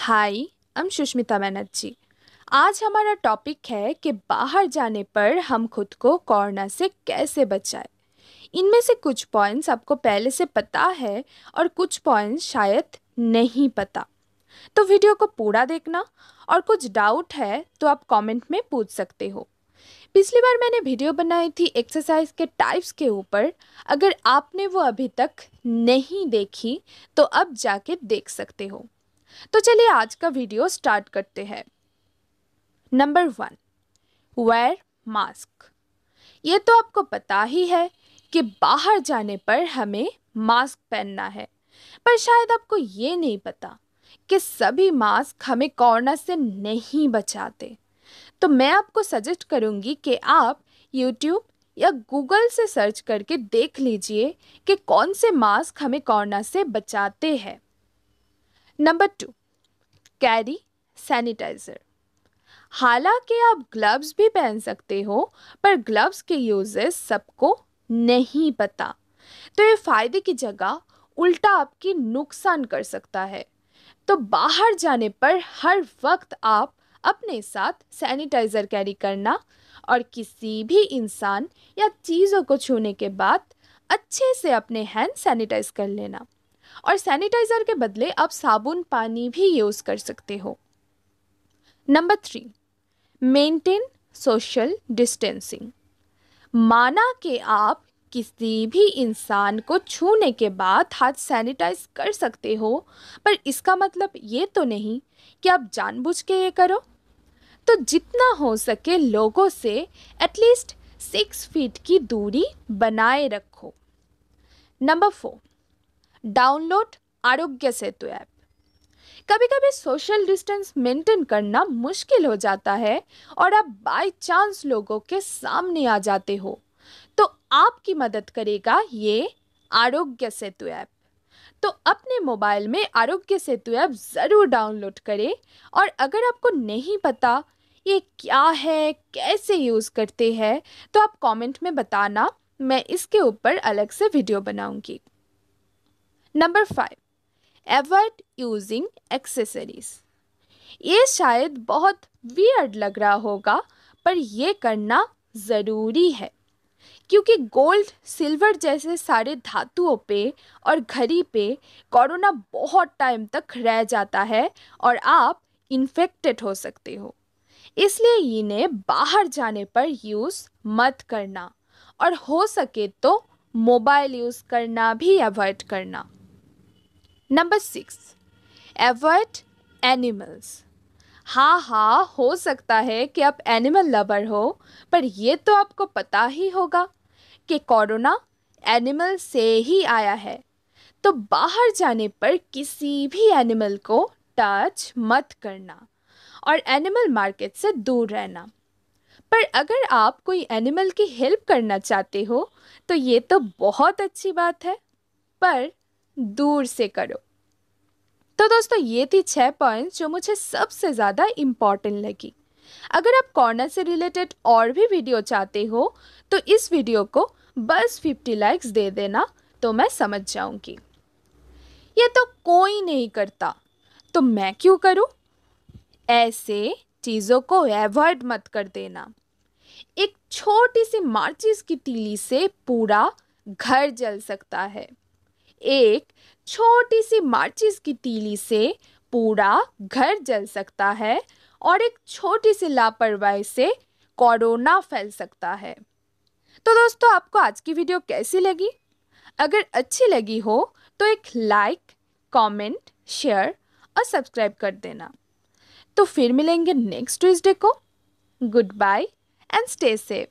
हाय हम सुष्मिता बनर्जी आज हमारा टॉपिक है कि बाहर जाने पर हम खुद को कोरोना से कैसे बचाएं इनमें से कुछ पॉइंट्स आपको पहले से पता है और कुछ पॉइंट्स शायद नहीं पता तो वीडियो को पूरा देखना और कुछ डाउट है तो आप कमेंट में पूछ सकते हो पिछली बार मैंने वीडियो बनाई थी एक्सरसाइज के टाइप्स के ऊपर अगर आपने वो अभी तक नहीं देखी तो अब जाके देख सकते हो तो चलिए आज का वीडियो स्टार्ट करते हैं नंबर वन वेयर मास्क ये तो आपको पता ही है कि बाहर जाने पर हमें मास्क पहनना है पर शायद आपको ये नहीं पता कि सभी मास्क हमें कोरोना से नहीं बचाते तो मैं आपको सजेस्ट करूँगी कि आप यूट्यूब या गूगल से सर्च करके देख लीजिए कि कौन से मास्क हमें कोरोना से बचाते हैं नंबर टू कैरी सैनिटाइज़र हालांकि आप ग्लव्स भी पहन सकते हो पर ग्लव्स के यूजेस सबको नहीं पता तो ये फ़ायदे की जगह उल्टा आपकी नुकसान कर सकता है तो बाहर जाने पर हर वक्त आप अपने साथ सैनिटाइज़र कैरी करना और किसी भी इंसान या चीज़ों को छूने के बाद अच्छे से अपने हैंड सैनिटाइज कर लेना और सैनिटाइज़र के बदले आप साबुन पानी भी यूज़ कर सकते हो number three maintain social distancing माना कि आप किसी भी इंसान को छूने के बाद हाथ सैनिटाइज कर सकते हो पर इसका मतलब ये तो नहीं कि आप जानबूझ के ये करो तो जितना हो सके लोगों से एटलीस्ट सिक्स फीट की दूरी बनाए रखो नंबर फोर डाउनलोड आरोग्य सेतु ऐप कभी कभी सोशल डिस्टेंस मेंटेन करना मुश्किल हो जाता है और आप बाय चांस लोगों के सामने आ जाते हो तो आपकी मदद करेगा ये आरोग्य सेतु ऐप तो अपने मोबाइल में आरोग्य सेतु ऐप ज़रूर डाउनलोड करें और अगर आपको नहीं पता ये क्या है कैसे यूज़ करते हैं तो आप कमेंट में बताना मैं इसके ऊपर अलग से वीडियो बनाऊंगी number five avoid using accessories ये शायद बहुत वियर्ड लग रहा होगा पर ये करना ज़रूरी है क्योंकि गोल्ड सिल्वर जैसे सारे धातुओं पे और घड़ी पे कोरोना बहुत टाइम तक रह जाता है और आप इन्फेक्टेड हो सकते हो इसलिए इन्हें बाहर जाने पर यूज़ मत करना और हो सके तो मोबाइल यूज़ करना भी अवॉइड करना नंबर सिक्स एवर्ट एनिमल्स हाँ हाँ हो सकता है कि आप एनिमल लवर हो पर यह तो आपको पता ही होगा कि कोरोना एनिमल से ही आया है तो बाहर जाने पर किसी भी एनिमल को टच मत करना और एनिमल मार्केट से दूर रहना पर अगर आप कोई एनिमल की हेल्प करना चाहते हो तो ये तो बहुत अच्छी बात है पर दूर से करो तो दोस्तों ये थी छः पॉइंट्स जो मुझे सबसे ज़्यादा इम्पॉर्टेंट लगी अगर आप कॉर्नर से रिलेटेड और भी वीडियो चाहते हो तो इस वीडियो को बस 50 लाइक्स दे देना तो मैं समझ जाऊंगी ये तो कोई नहीं करता तो मैं क्यों करूं? ऐसे चीज़ों को एवॉइड मत कर देना एक छोटी सी मार्चिस की तीली से पूरा घर जल सकता है एक छोटी सी मार्चिस की तीली से पूरा घर जल सकता है और एक छोटी सी लापरवाही से कोरोना फैल सकता है तो दोस्तों आपको आज की वीडियो कैसी लगी अगर अच्छी लगी हो तो एक लाइक कमेंट, शेयर और सब्सक्राइब कर देना तो फिर मिलेंगे नेक्स्ट ट्यूजडे को good bye and stay safe